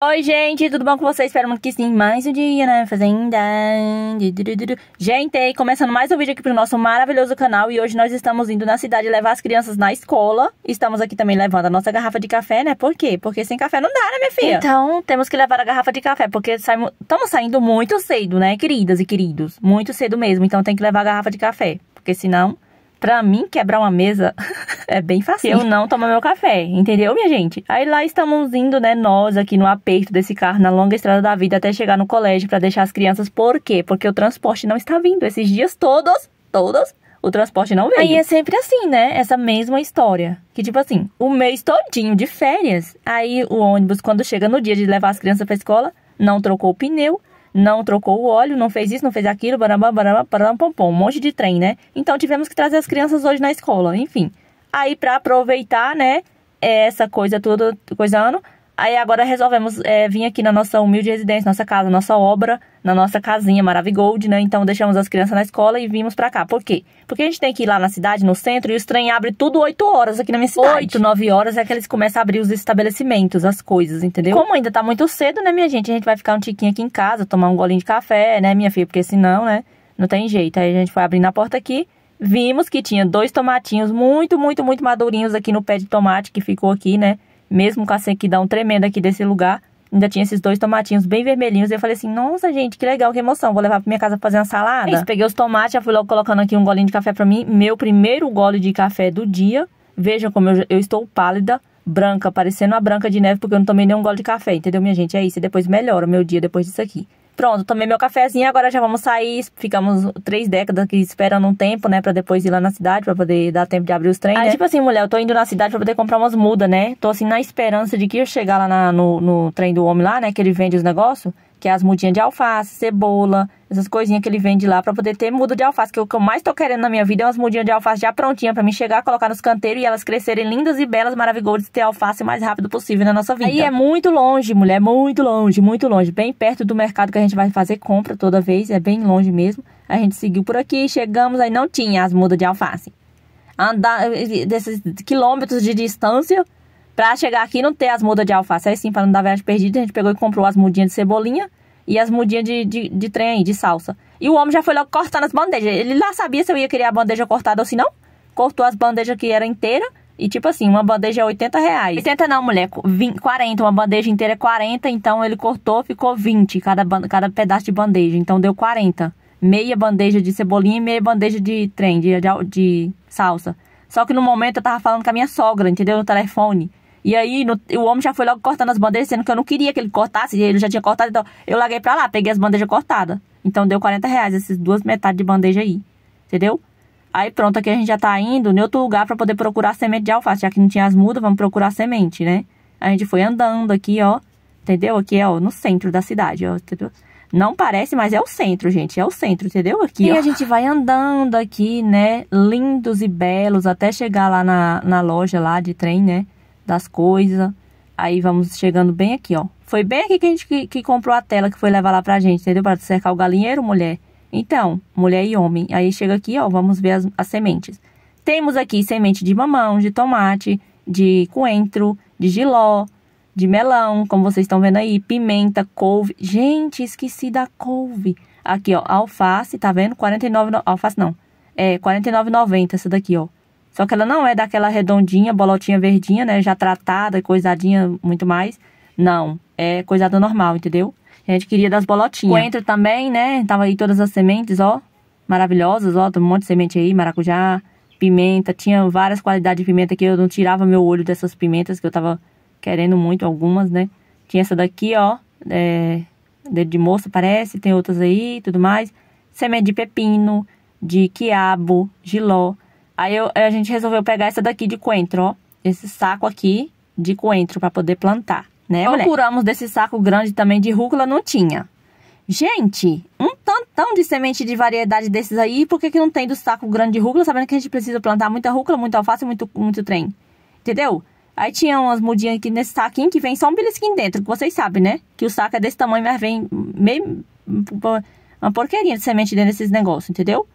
Oi, gente, tudo bom com vocês? Espero muito que sim. Mais um dia, né? Fazenda. Gente, começando mais um vídeo aqui pro nosso maravilhoso canal. E hoje nós estamos indo na cidade levar as crianças na escola. Estamos aqui também levando a nossa garrafa de café, né? Por quê? Porque sem café não dá, né, minha filha? Então, temos que levar a garrafa de café, porque estamos saindo muito cedo, né, queridas e queridos? Muito cedo mesmo. Então, tem que levar a garrafa de café, porque senão Pra mim, quebrar uma mesa é bem fácil. Eu não tomo meu café, entendeu, minha gente? Aí lá estamos indo, né, nós aqui no aperto desse carro, na longa estrada da vida, até chegar no colégio para deixar as crianças. Por quê? Porque o transporte não está vindo. Esses dias todos, todos, o transporte não veio. Aí é sempre assim, né? Essa mesma história. Que tipo assim, o mês todinho de férias, aí o ônibus, quando chega no dia de levar as crianças pra escola, não trocou o pneu, não trocou o óleo, não fez isso, não fez aquilo, barabá, pom, pom, um monte de trem, né? Então tivemos que trazer as crianças hoje na escola, enfim. Aí para aproveitar, né, essa coisa toda, ano aí agora resolvemos é, vir aqui na nossa humilde residência, nossa casa, nossa obra, na nossa casinha Maravigold, né? Então deixamos as crianças na escola e vimos pra cá. Por quê? Porque a gente tem que ir lá na cidade, no centro, e o trem abre tudo 8 horas aqui na minha cidade. 8, 9 horas é que eles começam a abrir os estabelecimentos, as coisas, entendeu? Como ainda tá muito cedo, né, minha gente? A gente vai ficar um tiquinho aqui em casa, tomar um golinho de café, né, minha filha? Porque senão, né? Não tem jeito. Aí a gente foi abrindo a porta aqui vimos que tinha dois tomatinhos muito, muito, muito madurinhos aqui no pé de tomate que ficou aqui, né? Mesmo com a sequidão tremenda aqui desse lugar, ainda tinha esses dois tomatinhos bem vermelhinhos. Eu falei assim, nossa, gente, que legal, que emoção. Vou levar pra minha casa pra fazer uma salada. É isso, peguei os tomates, já fui logo colocando aqui um golinho de café pra mim. Meu primeiro gole de café do dia. Vejam como eu, eu estou pálida branca, parecendo a branca de neve, porque eu não tomei nenhum gole de café, entendeu, minha gente? É isso, e depois melhora o meu dia depois disso aqui. Pronto, tomei meu cafezinho, agora já vamos sair. Ficamos três décadas aqui esperando um tempo, né? Pra depois ir lá na cidade, pra poder dar tempo de abrir os trens. Aí, né? tipo assim, mulher, eu tô indo na cidade pra poder comprar umas mudas, né? Tô assim, na esperança de que eu chegar lá na, no, no trem do homem lá, né? Que ele vende os negócios que é as mudinhas de alface, cebola, essas coisinhas que ele vende lá para poder ter muda de alface, que o que eu mais tô querendo na minha vida é umas mudinhas de alface já prontinha para mim chegar, colocar nos canteiros e elas crescerem lindas e belas, maravilhosas e ter alface o mais rápido possível na nossa vida. Aí é muito longe, mulher, muito longe, muito longe, bem perto do mercado que a gente vai fazer compra toda vez, é bem longe mesmo. A gente seguiu por aqui, chegamos, aí não tinha as mudas de alface. Andar eh, desses quilômetros de distância, Pra chegar aqui não ter as mudas de alface. Aí sim, pra não dar viagem perdida, a gente pegou e comprou as mudinhas de cebolinha e as mudinhas de, de, de trem aí, de salsa. E o homem já foi logo cortando as bandejas. Ele lá sabia se eu ia querer a bandeja cortada ou se não. Cortou as bandejas que era inteira. E tipo assim, uma bandeja é 80 reais. 80 não, mulher, 20, 40. Uma bandeja inteira é 40. Então ele cortou, ficou 20 cada, cada pedaço de bandeja. Então deu 40. Meia bandeja de cebolinha e meia bandeja de trem, de, de, de salsa. Só que no momento eu tava falando com a minha sogra, entendeu? No telefone. E aí no, o homem já foi logo cortando as bandejas, sendo que eu não queria que ele cortasse, ele já tinha cortado, então eu larguei pra lá, peguei as bandejas cortadas. Então deu 40 reais, essas duas metades de bandeja aí. Entendeu? Aí pronto, aqui a gente já tá indo em outro lugar para poder procurar semente de alface. Já que não tinha as mudas, vamos procurar semente, né? A gente foi andando aqui, ó. Entendeu? Aqui, é, ó, no centro da cidade, ó. Entendeu? Não parece, mas é o centro, gente. É o centro, entendeu? Aqui, e ó. a gente vai andando aqui, né? Lindos e belos, até chegar lá na, na loja lá de trem, né? das coisas. Aí vamos chegando bem aqui, ó. Foi bem aqui que a gente que, que, comprou a tela que foi levar lá pra gente, entendeu? Pra cercar o galinheiro, mulher. Então, mulher e homem. Aí chega aqui, ó, vamos ver as, as sementes. Temos aqui semente de mamão, de tomate, de coentro, de giló, de melão, como vocês estão vendo aí, pimenta, couve. Gente, esqueci da couve. Aqui, ó, alface, tá vendo? 49, alface não. É, 49,90 essa daqui, ó. Só que ela não é daquela redondinha, bolotinha verdinha, né? Já tratada, coisadinha, muito mais. Não, é coisada normal, entendeu? A gente queria das bolotinhas. Coentro também, né? Tava aí todas as sementes, ó. Maravilhosas, ó. Tem um monte de semente aí, maracujá, pimenta. Tinha várias qualidades de pimenta que eu não tirava meu olho dessas pimentas, que eu tava querendo muito algumas, né? Tinha essa daqui, ó. É, dedo de moça, parece. Tem outras aí, tudo mais. Semente de pepino, de quiabo, giló. Aí eu, a gente resolveu pegar essa daqui de coentro, ó. Esse saco aqui de coentro para poder plantar, né? mulher? Procuramos desse saco grande também de rúcula, não tinha. Gente, um tantão de semente de variedade desses aí, por que, que não tem do saco grande de rúcula, sabendo que a gente precisa plantar muita rúcula, muita alface, muito, muito trem? Entendeu? Aí tinha umas mudinhas aqui nesse saquinho que vem só um belisquinho dentro, que vocês sabem, né? Que o saco é desse tamanho, mas vem meio. uma porqueirinha de semente dentro desses negócios, entendeu?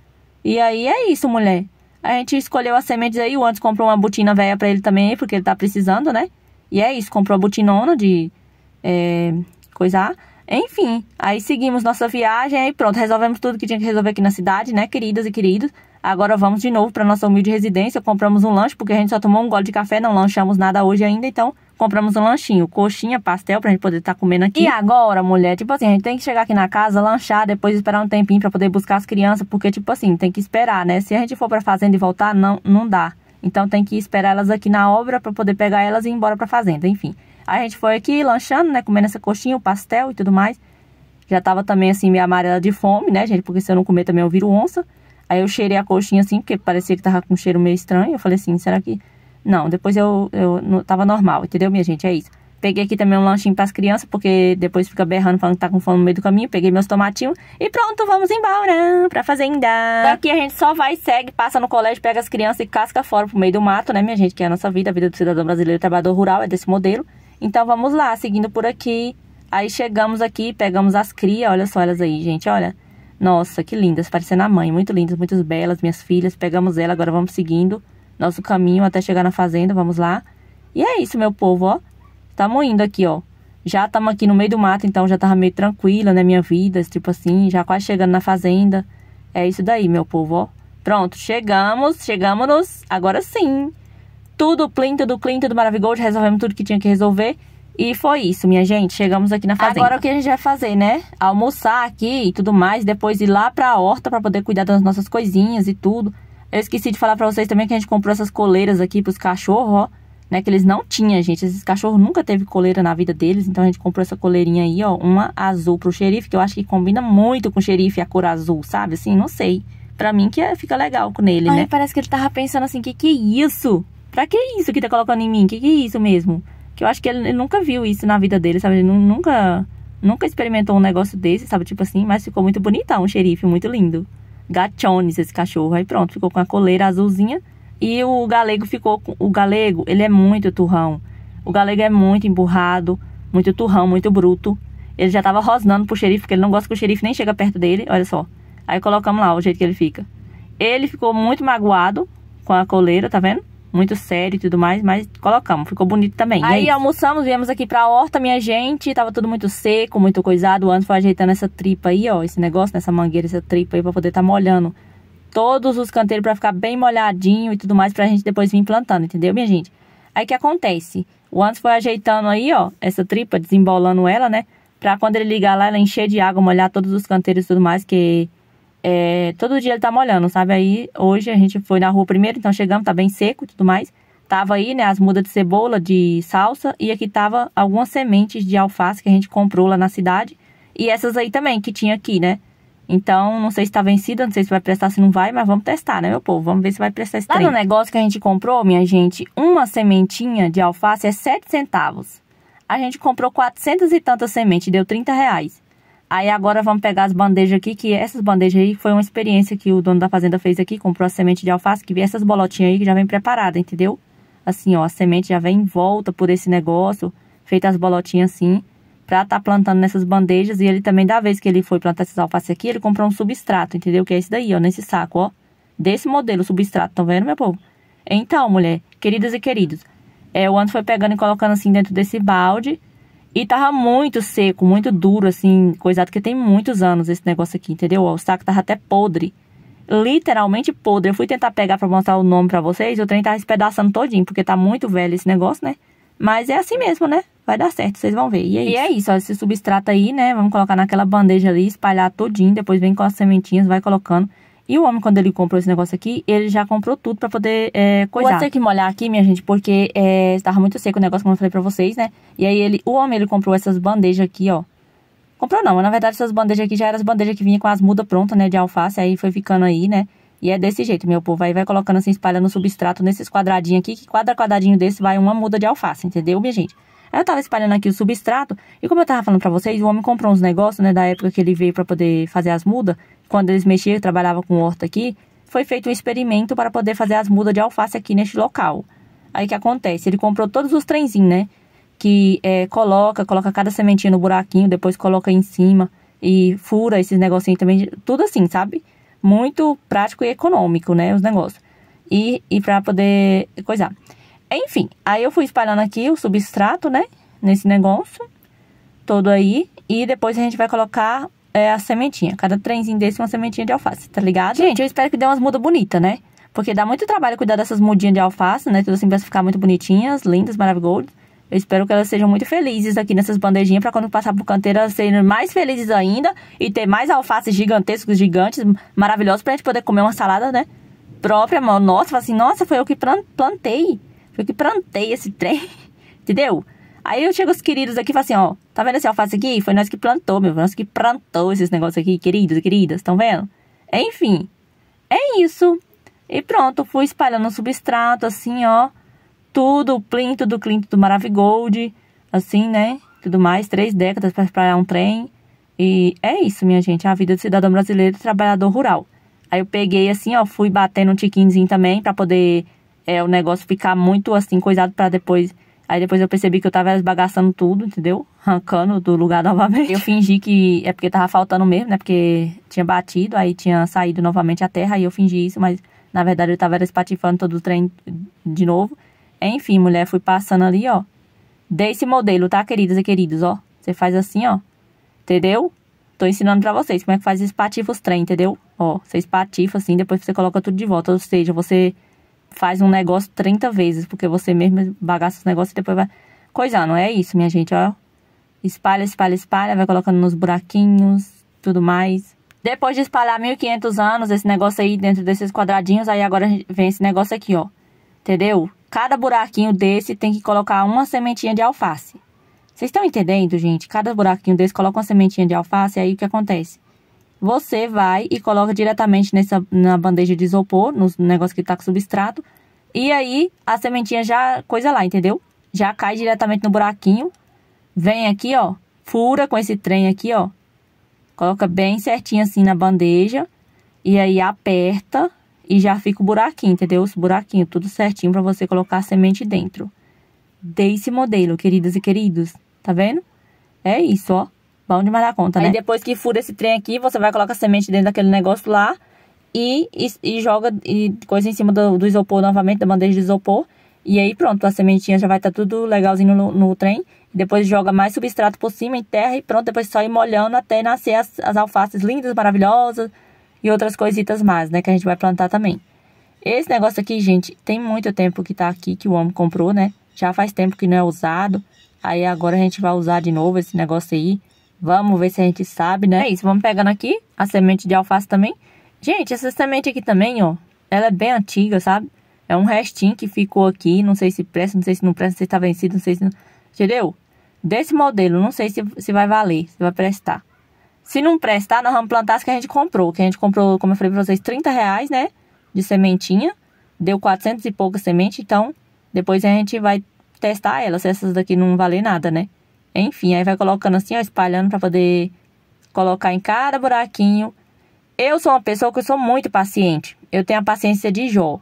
E aí é isso, mulher. A gente escolheu as sementes aí. O Antes comprou uma botina velha para ele também, porque ele tá precisando, né? E é isso, comprou a botinona de é, coisar. Enfim, aí seguimos nossa viagem, aí pronto, resolvemos tudo que tinha que resolver aqui na cidade, né, queridas e queridos. Agora vamos de novo para nossa humilde residência, compramos um lanche, porque a gente só tomou um gole de café, não lanchamos nada hoje ainda, então compramos um lanchinho, coxinha, pastel, pra gente poder estar tá comendo aqui. E agora, mulher, tipo assim, a gente tem que chegar aqui na casa, lanchar, depois esperar um tempinho pra poder buscar as crianças, porque, tipo assim, tem que esperar, né? Se a gente for pra fazenda e voltar, não, não dá. Então tem que esperar elas aqui na obra pra poder pegar elas e ir embora pra fazenda, enfim. a gente foi aqui lanchando, né, comendo essa coxinha, o pastel e tudo mais. Já tava também, assim, meio amarela de fome, né, gente, porque se eu não comer também eu viro onça. Aí eu cheirei a coxinha assim, porque parecia que tava com um cheiro meio estranho. Eu falei assim, será que não, depois eu, eu tava normal, entendeu, minha gente? É isso. Peguei aqui também um lanchinho para as crianças, porque depois fica berrando falando que tá com fome no meio do caminho. Peguei meus tomatinhos e pronto, vamos embora pra fazenda. Aqui a gente só vai, segue, passa no colégio, pega as crianças e casca fora pro meio do mato, né, minha gente? Que é a nossa vida, a vida do cidadão brasileiro trabalhador rural é desse modelo. Então vamos lá, seguindo por aqui. Aí chegamos aqui, pegamos as crias, olha só elas aí, gente, olha. Nossa, que lindas, parecendo a mãe, muito lindas, muito belas, minhas filhas. Pegamos ela, agora vamos seguindo nosso caminho até chegar na fazenda, vamos lá. E é isso, meu povo, ó. Estamos indo aqui, ó. Já estamos aqui no meio do mato, então já tava meio tranquila, né, minha vida, tipo assim, já quase chegando na fazenda. É isso daí, meu povo, ó. Pronto, chegamos, chegamos nos, agora sim. Tudo plinto do clean, do maravilhoso, resolvemos tudo que tinha que resolver. E foi isso, minha gente, chegamos aqui na fazenda. Agora o que a gente vai fazer, né? Almoçar aqui e tudo mais, depois ir lá pra horta para poder cuidar das nossas coisinhas e tudo. Eu esqueci de falar pra vocês também que a gente comprou essas coleiras aqui pros cachorros, ó. Né, que eles não tinham, gente. Esses cachorros nunca teve coleira na vida deles. Então a gente comprou essa coleirinha aí, ó. Uma azul pro xerife, que eu acho que combina muito com o xerife a cor azul, sabe? Assim, não sei. Pra mim que é, fica legal com ele, Ai, né? parece que ele tava pensando assim, que que é isso? Pra que é isso que tá colocando em mim? Que que é isso mesmo? Que eu acho que ele, ele nunca viu isso na vida dele, sabe? Ele nunca, nunca experimentou um negócio desse, sabe? Tipo assim, mas ficou muito bonitão, um xerife muito lindo. Gachones, esse cachorro. Aí pronto, ficou com a coleira azulzinha. E o galego ficou com... O galego, ele é muito turrão. O galego é muito emburrado, muito turrão, muito bruto. Ele já tava rosnando pro xerife, porque ele não gosta que o xerife nem chega perto dele. Olha só. Aí colocamos lá o jeito que ele fica. Ele ficou muito magoado com a coleira, tá vendo? muito sério e tudo mais, mas colocamos, ficou bonito também. É aí é almoçamos, viemos aqui pra horta, minha gente, tava tudo muito seco, muito coisado, o Anderson foi ajeitando essa tripa aí, ó, esse negócio, nessa mangueira, essa tripa aí pra poder tá molhando todos os canteiros pra ficar bem molhadinho e tudo mais pra gente depois vir plantando, entendeu, minha gente? Aí que acontece? O Anderson foi ajeitando aí, ó, essa tripa, desembolando ela, né? Pra quando ele ligar lá, ela encher de água, molhar todos os canteiros e tudo mais, que é, todo dia ele tá molhando, sabe? Aí hoje a gente foi na rua primeiro, então chegamos, tá bem seco e tudo mais. Tava aí, né, as mudas de cebola, de salsa e aqui tava algumas sementes de alface que a gente comprou lá na cidade. E essas aí também que tinha aqui, né? Então, não sei se tá vencida, não sei se vai prestar, se não vai, mas vamos testar, né, meu povo? Vamos ver se vai prestar esse Lá trem. no negócio que a gente comprou, minha gente, uma sementinha de alface é 7 centavos. A gente comprou 400 e tantas sementes, deu 30 reais. Aí agora vamos pegar as bandejas aqui, que essas bandejas aí foi uma experiência que o dono da fazenda fez aqui, comprou a semente de alface, que vem essas bolotinhas aí que já vem preparada, entendeu? Assim, ó, a semente já vem volta por esse negócio, feita as bolotinhas assim, pra tá plantando nessas bandejas. E ele também, da vez que ele foi plantar essas alfaces aqui, ele comprou um substrato, entendeu? Que é esse daí, ó, nesse saco, ó. Desse modelo, substrato, tão vendo, meu povo? Então, mulher, queridas e queridos, é, o Ando foi pegando e colocando assim dentro desse balde e tava muito seco, muito duro, assim, coisado, que tem muitos anos esse negócio aqui, entendeu? o saco tava até podre. Literalmente podre. Eu fui tentar pegar pra mostrar o nome pra vocês, o trem tava tá espedaçando todinho, porque tá muito velho esse negócio, né? Mas é assim mesmo, né? Vai dar certo, vocês vão ver. E é e isso. é isso, ó, esse substrato aí, né? Vamos colocar naquela bandeja ali, espalhar todinho, depois vem com as sementinhas, vai colocando. E o homem, quando ele comprou esse negócio aqui, ele já comprou tudo pra poder é, coisar. ter que molhar aqui, minha gente, porque é, estava muito seco o negócio, como eu falei pra vocês, né? E aí, ele, o homem, ele comprou essas bandejas aqui, ó. Comprou não, mas na verdade essas bandejas aqui já eram as bandejas que vinha com as mudas prontas, né, de alface, aí foi ficando aí, né? E é desse jeito, meu povo. Aí vai colocando assim, espalhando o substrato nesses quadradinhos aqui, que quadra quadradinho desse vai uma muda de alface, entendeu, minha gente? Aí eu tava espalhando aqui o substrato, e como eu tava falando pra vocês, o homem comprou uns negócios, né, da época que ele veio pra poder fazer as mudas, quando eles mexiam, trabalhava com horta aqui, foi feito um experimento para poder fazer as mudas de alface aqui neste local. Aí que acontece? Ele comprou todos os trenzinhos, né? Que é, coloca, coloca cada sementinha no buraquinho, depois coloca em cima e fura esses negocinhos também, tudo assim, sabe? Muito prático e econômico, né? Os negócios. E, e para poder coisar. Enfim, aí eu fui espalhando aqui o substrato, né? Nesse negócio todo aí. E depois a gente vai colocar é, a sementinha. Cada trenzinho desse uma sementinha de alface, tá ligado? Gente, eu espero que dê umas mudas bonitas, né? Porque dá muito trabalho cuidar dessas mudinhas de alface, né? Tudo assim pra ficar muito bonitinhas, lindas, maravilhosas. Eu espero que elas sejam muito felizes aqui nessas bandejinhas para quando passar pro canteiro elas serem mais felizes ainda e ter mais alfaces gigantescos, gigantes, maravilhosos pra gente poder comer uma salada, né? Própria, Nossa, assim, nossa, foi eu que plantei. Foi eu que plantei esse trem. Entendeu? Aí eu chego os queridos aqui e falo assim, ó, tá vendo esse alface aqui? Foi nós que plantou, meu, nós que plantou esses negócios aqui, queridos e queridas, estão vendo? Enfim, é isso. E pronto, fui espalhando um substrato, assim, ó, tudo, plinto do clinto do maravigold, assim, né, tudo mais, três décadas para espalhar um trem. E é isso, minha gente, é a vida do cidadão brasileiro e trabalhador rural. Aí eu peguei, assim, ó, fui batendo um tiquinzinho também para poder é, o negócio ficar muito, assim, coisado para depois Aí depois eu percebi que eu tava esbagaçando tudo, entendeu? Arrancando do lugar novamente. Eu fingi que é porque tava faltando mesmo, né? Porque tinha batido, aí tinha saído novamente a terra, aí eu fingi isso, mas na verdade eu tava espatifando todo o trem de novo. Enfim, mulher, fui passando ali, ó. Desse modelo, tá, queridas e queridos, ó. Você faz assim, ó. Entendeu? Tô ensinando pra vocês como é que faz espatifa os trem, entendeu? Ó, você espatifa assim, depois você coloca tudo de volta. Ou seja, você faz um negócio 30 vezes, porque você mesmo bagaça os negócios e depois vai coisando. É isso, minha gente, ó. Espalha, espalha, espalha, vai colocando nos buraquinhos, tudo mais. Depois de espalhar 1500 anos, esse negócio aí dentro desses quadradinhos, aí agora vem esse negócio aqui, ó. Entendeu? Cada buraquinho desse tem que colocar uma sementinha de alface. Vocês estão entendendo, gente? Cada buraquinho desse coloca uma sementinha de alface, aí o que acontece? você vai e coloca diretamente nessa, na bandeja de isopor, no negócio que tá com substrato, e aí a sementinha já coisa lá, entendeu? Já cai diretamente no buraquinho, vem aqui, ó, fura com esse trem aqui, ó, coloca bem certinho assim na bandeja, e aí aperta e já fica o buraquinho, entendeu? Os buraquinhos, tudo certinho para você colocar a semente dentro. Desse modelo, queridas e queridos, tá vendo? É isso, ó. Bom demais da conta, né? Aí depois que fura esse trem aqui, você vai colocar a semente dentro daquele negócio lá e, e, e joga e coisa em cima do, do, isopor novamente, da bandeja de isopor. E aí pronto, a sementinha já vai estar tá tudo legalzinho no, no, trem. Depois joga mais substrato por cima, enterra e pronto, depois só ir molhando até nascer as, as alfaces lindas, maravilhosas e outras coisitas mais, né? Que a gente vai plantar também. Esse negócio aqui, gente, tem muito tempo que tá aqui, que o homem comprou, né? Já faz tempo que não é usado. Aí agora a gente vai usar de novo esse negócio aí. Vamos ver se a gente sabe, né? É isso, vamos pegando aqui a semente de alface também. Gente, essa semente aqui também, ó, ela é bem antiga, sabe? É um restinho que ficou aqui, não sei se presta, não sei se não presta, não sei se tá vencido, não sei se... Não... Entendeu? Desse modelo, não sei se, se vai valer, se vai prestar. Se não prestar, nós vamos plantar as que a gente comprou. Que a gente comprou, como eu falei pra vocês, 30 reais, né? De sementinha. Deu 400 e pouca semente, então... Depois a gente vai testar elas. se essas daqui não valer nada, né? Enfim, aí vai colocando assim, ó, espalhando para poder colocar em cada buraquinho. Eu sou uma pessoa que eu sou muito paciente. Eu tenho a paciência de Jó.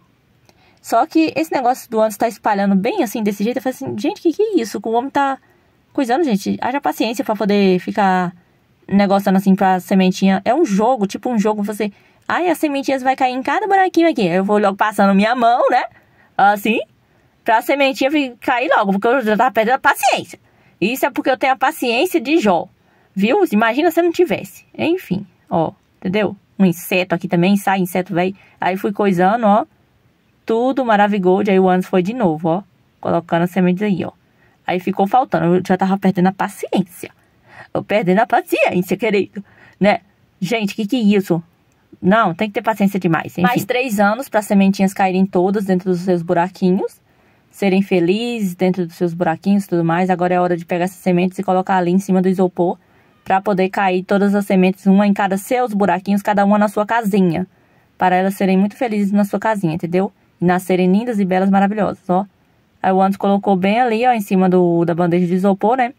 Só que esse negócio do ano está espalhando bem assim, desse jeito. Eu falei assim, gente, o que, que é isso? O homem tá coisando gente. Haja paciência para poder ficar negociando assim pra sementinha. É um jogo, tipo um jogo. Você. Ai, as sementinhas vai cair em cada buraquinho aqui. Eu vou logo passando minha mão, né? Assim. Pra sementinha cair logo, porque eu já tava perdendo a paciência. Isso é porque eu tenho a paciência de Jó, viu? Imagina se eu não tivesse. Enfim, ó, entendeu? Um inseto aqui também, sai inseto, velho. Aí fui coisando, ó. Tudo de aí o ânus foi de novo, ó. Colocando as sementes aí, ó. Aí ficou faltando, eu já tava perdendo a paciência. Eu perdendo a paciência, querido, né? Gente, que que é isso? Não, tem que ter paciência demais. Enfim. Mais três anos para as sementinhas caírem todas dentro dos seus buraquinhos serem felizes dentro dos seus buraquinhos e tudo mais. Agora é hora de pegar essas sementes e colocar ali em cima do isopor para poder cair todas as sementes, uma em cada seus buraquinhos, cada uma na sua casinha. Para elas serem muito felizes na sua casinha, entendeu? E nascerem lindas e belas, maravilhosas, ó. Aí o Antos colocou bem ali, ó, em cima do, da bandeja de isopor, né?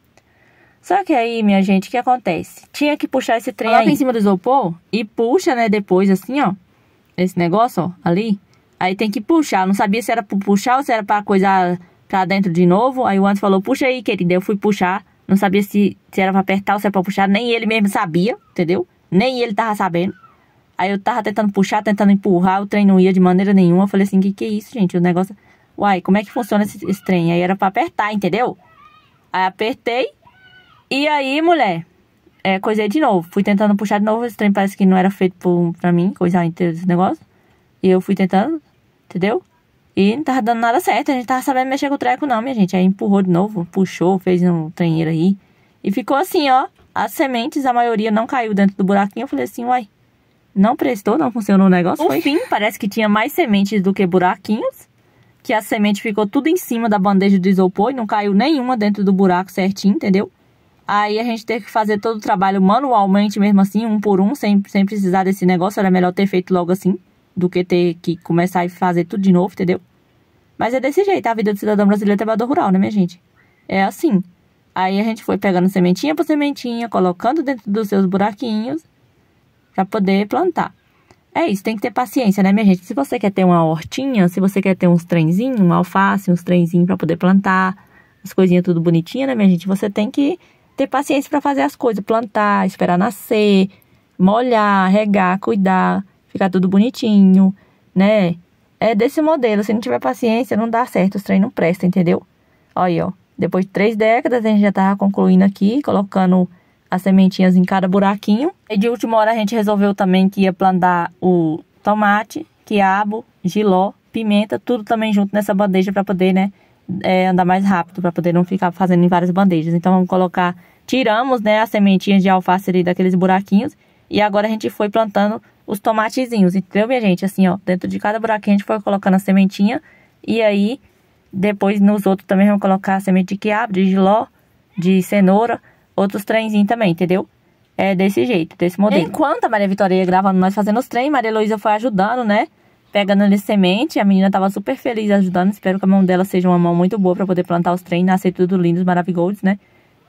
Só que aí, minha gente, o que acontece? Tinha que puxar esse trem Coloca aí. em cima do isopor e puxa, né, depois, assim, ó. Esse negócio, ó, ali. Aí tem que puxar. Não sabia se era pra puxar ou se era pra coisar pra dentro de novo. Aí o Anderson falou, puxa aí, querida. Eu fui puxar. Não sabia se, se era pra apertar ou se era pra puxar. Nem ele mesmo sabia, entendeu? Nem ele tava sabendo. Aí eu tava tentando puxar, tentando empurrar. O trem não ia de maneira nenhuma. Eu falei assim, que que é isso, gente? O negócio... Uai, como é que funciona esse, esse trem? Aí era pra apertar, entendeu? Aí apertei. E aí, mulher, é, coisei de novo. Fui tentando puxar de novo. Esse trem parece que não era feito por, pra mim, coisar inteiro esse negócio. E eu fui tentando entendeu? E não tava dando nada certo, a gente tava sabendo mexer com o treco, não, minha gente. Aí empurrou de novo, puxou, fez um treinheiro aí. E ficou assim, ó. As sementes, a maioria não caiu dentro do buraquinho. Eu falei assim, uai, não prestou, não funcionou o negócio. No fim, parece que tinha mais sementes do que buraquinhos. Que a semente ficou tudo em cima da bandeja do isopor e não caiu nenhuma dentro do buraco certinho, entendeu? Aí a gente teve que fazer todo o trabalho manualmente mesmo assim, um por um, sem, sem precisar desse negócio. Era melhor ter feito logo assim do que ter que começar e fazer tudo de novo, entendeu? Mas é desse jeito, a vida do cidadão brasileiro é trabalhador rural, né, minha gente? É assim. Aí a gente foi pegando sementinha por sementinha, colocando dentro dos seus buraquinhos para poder plantar. É isso, tem que ter paciência, né, minha gente? Se você quer ter uma hortinha, se você quer ter uns trenzinhos, uma alface, uns trenzinhos para poder plantar, as coisinhas tudo bonitinha, né, minha gente? Você tem que ter paciência para fazer as coisas, plantar, esperar nascer, molhar, regar, cuidar ficar tudo bonitinho, né? É desse modelo. Se não tiver paciência, não dá certo. Os treinos não prestam, entendeu? Olha aí, ó. Depois de três décadas, a gente já tava concluindo aqui, colocando as sementinhas em cada buraquinho. E de última hora, a gente resolveu também que ia plantar o tomate, quiabo, giló, pimenta, tudo também junto nessa bandeja para poder, né, é, andar mais rápido, para poder não ficar fazendo em várias bandejas. Então, vamos colocar... Tiramos, né, as sementinhas de alface ali daqueles buraquinhos. E agora a gente foi plantando os tomatezinhos, entendeu, minha gente? Assim, ó, dentro de cada buraquinho a gente foi colocando a sementinha. E aí, depois nos outros também vão colocar a semente de quiabo, de giló, de cenoura, outros trenzinhos também, entendeu? É desse jeito, desse modelo. Enquanto a Maria Vitória ia gravando nós fazendo os trem, Maria Luísa foi ajudando, né? Pegando ali semente, a menina tava super feliz ajudando. Espero que a mão dela seja uma mão muito boa para poder plantar os trem, nascer tudo lindo os maravilhosos, né?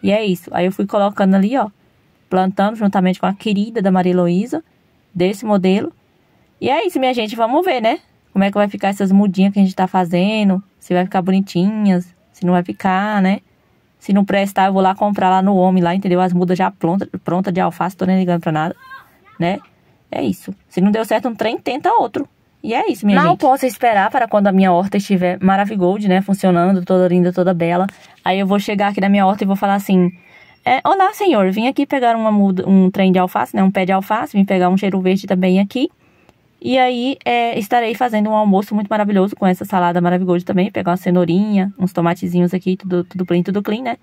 E é isso. Aí eu fui colocando ali, ó, plantando juntamente com a querida da Maria Luísa desse modelo. E é isso, minha gente. Vamos ver, né? Como é que vai ficar essas mudinhas que a gente tá fazendo. Se vai ficar bonitinhas, se não vai ficar, né? Se não prestar, eu vou lá comprar lá no homem lá, entendeu? As mudas já pronta, pronta de alface, tô nem ligando pra nada, né? É isso. Se não deu certo um trem, tenta outro. E é isso, minha não gente. Não posso esperar para quando a minha horta estiver maravigold, né? Funcionando, toda linda, toda bela. Aí eu vou chegar aqui na minha horta e vou falar assim... É, Olá, senhor, vim aqui pegar uma muda, um trem de alface, né, um pé de alface, vim pegar um cheiro verde também aqui. E aí é, estarei fazendo um almoço muito maravilhoso com essa salada maravilhosa também, pegar uma cenourinha, uns tomatezinhos aqui, tudo, tudo clean, tudo clean, né?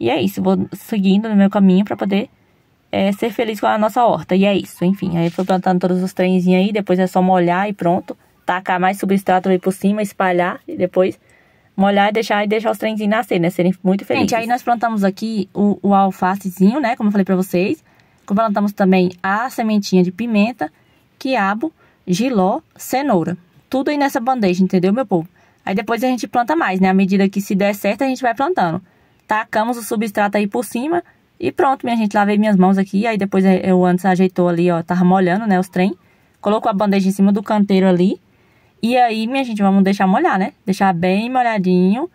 E é isso, vou seguindo no meu caminho para poder é, ser feliz com a nossa horta. E é isso, enfim. Aí fui plantando todos os trenzinhos aí, depois é só molhar e pronto. Tacar mais substrato aí por cima, espalhar e depois molhar e deixar e deixar os trenzinhos nascer, né? Serem muito felizes. Gente, aí nós plantamos aqui o, o alfacezinho, né? Como eu falei pra vocês. Plantamos também a sementinha de pimenta, quiabo, giló, cenoura. Tudo aí nessa bandeja, entendeu, meu povo? Aí depois a gente planta mais, né? À medida que se der certo, a gente vai plantando. Tacamos o substrato aí por cima e pronto, minha gente. Lavei minhas mãos aqui, aí depois eu antes ajeitou ali, ó, tava molhando, né, os trem. Colocou a bandeja em cima do canteiro ali e aí, minha gente, vamos deixar molhar, né? Deixar bem molhadinho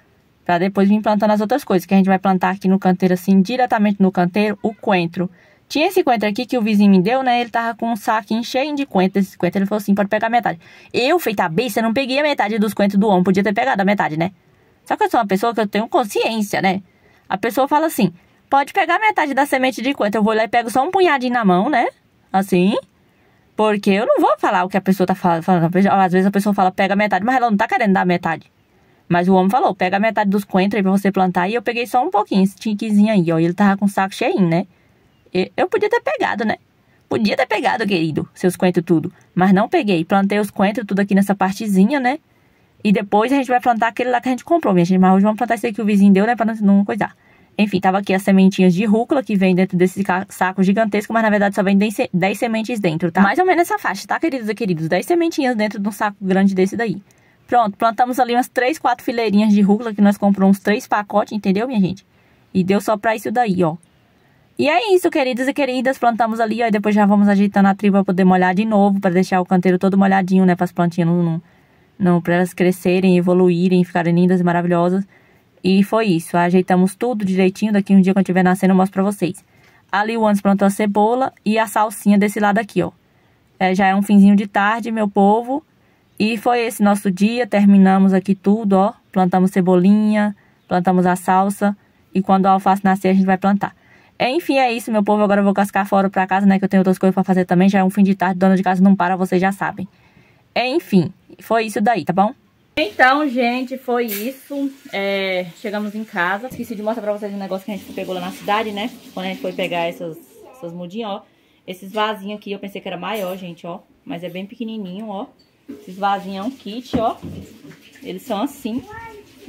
para depois vir plantando as outras coisas, que a gente vai plantar aqui no canteiro, assim, diretamente no canteiro, o coentro. Tinha esse coentro aqui que o vizinho me deu, né? Ele tava com um saquinho cheio de coentro, esse coentro, ele falou assim, pode pegar metade. Eu, feita besta, não peguei a metade dos coentros do homem, podia ter pegado a metade, né? Só que eu sou uma pessoa que eu tenho consciência, né? A pessoa fala assim, pode pegar metade da semente de coentro, eu vou lá e pego só um punhadinho na mão, né? Assim, porque eu não vou falar o que a pessoa tá falando. Às vezes a pessoa fala, pega metade, mas ela não tá querendo dar metade. Mas o homem falou, pega metade dos coentros aí pra você plantar. E eu peguei só um pouquinho, esse tinquizinho aí, ó. E ele tava com o saco cheio, né? Eu podia ter pegado, né? Podia ter pegado, querido, seus coentros tudo. Mas não peguei. Plantei os coentros tudo aqui nessa partezinha, né? E depois a gente vai plantar aquele lá que a gente comprou, minha gente. Mas hoje vamos plantar esse aqui que o vizinho deu, né? Pra não, não coisar. Enfim, tava aqui as sementinhas de rúcula que vem dentro desse saco gigantesco, mas na verdade só vem 10 sementes dentro, tá? Mais ou menos essa faixa, tá, queridos e queridos? 10 sementinhas dentro de um saco grande desse daí. Pronto, plantamos ali umas 3, 4 fileirinhas de rúcula que nós compramos uns 3 pacotes, entendeu, minha gente? E deu só pra isso daí, ó. E é isso, queridos e queridas, plantamos ali, ó, e depois já vamos ajeitando a tribo pra poder molhar de novo, pra deixar o canteiro todo molhadinho, né, pras plantinhas não... não para elas crescerem, evoluírem, ficarem lindas e maravilhosas. E foi isso, ajeitamos tudo direitinho, daqui um dia quando estiver nascendo eu mostro pra vocês. Ali o Anderson plantou a cebola e a salsinha desse lado aqui, ó. É, já é um finzinho de tarde, meu povo. E foi esse nosso dia, terminamos aqui tudo, ó. Plantamos cebolinha, plantamos a salsa e quando a alface nascer a gente vai plantar. É, enfim, é isso, meu povo. Agora eu vou cascar fora pra casa, né? Que eu tenho outras coisas pra fazer também. Já é um fim de tarde, dona de casa não para, vocês já sabem. É, enfim, foi isso daí, tá bom? Então, gente, foi isso. É, chegamos em casa. Esqueci de mostrar pra vocês um negócio que a gente pegou lá na cidade, né? Quando a gente foi pegar essas, essas mudinhas, ó. Esses vasinhos aqui, eu pensei que era maior, gente, ó. Mas é bem pequenininho, ó. Esses vasinhos é um kit, ó. Eles são assim,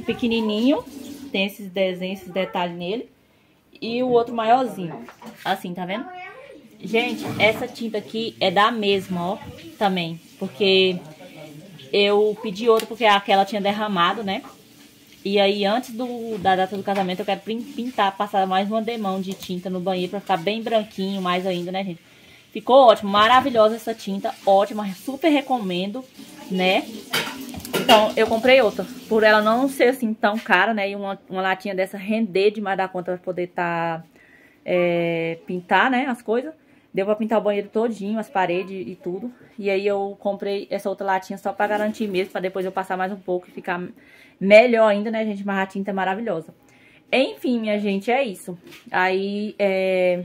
pequenininho. Tem esses desenhos, esses detalhes nele. E o outro maiorzinho. Assim, tá vendo? Gente, essa tinta aqui é da mesma, ó. Também. Porque eu pedi outra porque aquela tinha derramado, né? E aí, antes do, da data do casamento, eu quero pintar, passar mais uma demão de tinta no banheiro pra ficar bem branquinho mais ainda, né, gente? Ficou ótimo, maravilhosa essa tinta, ótima, super recomendo, né? Então, eu comprei outra, por ela não ser assim tão cara, né? E uma, uma latinha dessa render demais da conta pra poder tá é, pintar, né, as coisas. Deu pra pintar o banheiro todinho, as paredes e tudo. E aí eu comprei essa outra latinha só pra garantir mesmo, pra depois eu passar mais um pouco e ficar melhor ainda, né, gente? Mas a tinta é maravilhosa. Enfim, minha gente, é isso. Aí, é...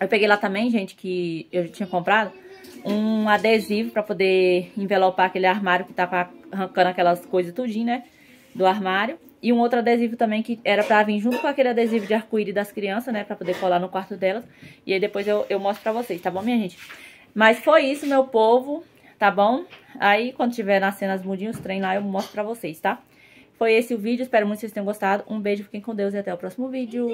Eu peguei lá também, gente, que eu tinha comprado, um adesivo pra poder envelopar aquele armário que tá arrancando aquelas coisas tudinho, né? Do armário. E um outro adesivo também que era pra vir junto com aquele adesivo de arco-íris das crianças, né? Pra poder colar no quarto delas. E aí depois eu, eu mostro pra vocês, tá bom, minha gente? Mas foi isso, meu povo, tá bom? Aí quando tiver nascendo as mudinhas, os trem lá, eu mostro pra vocês, tá? Foi esse o vídeo, espero muito que vocês tenham gostado. Um beijo, fiquem com Deus e até o próximo vídeo.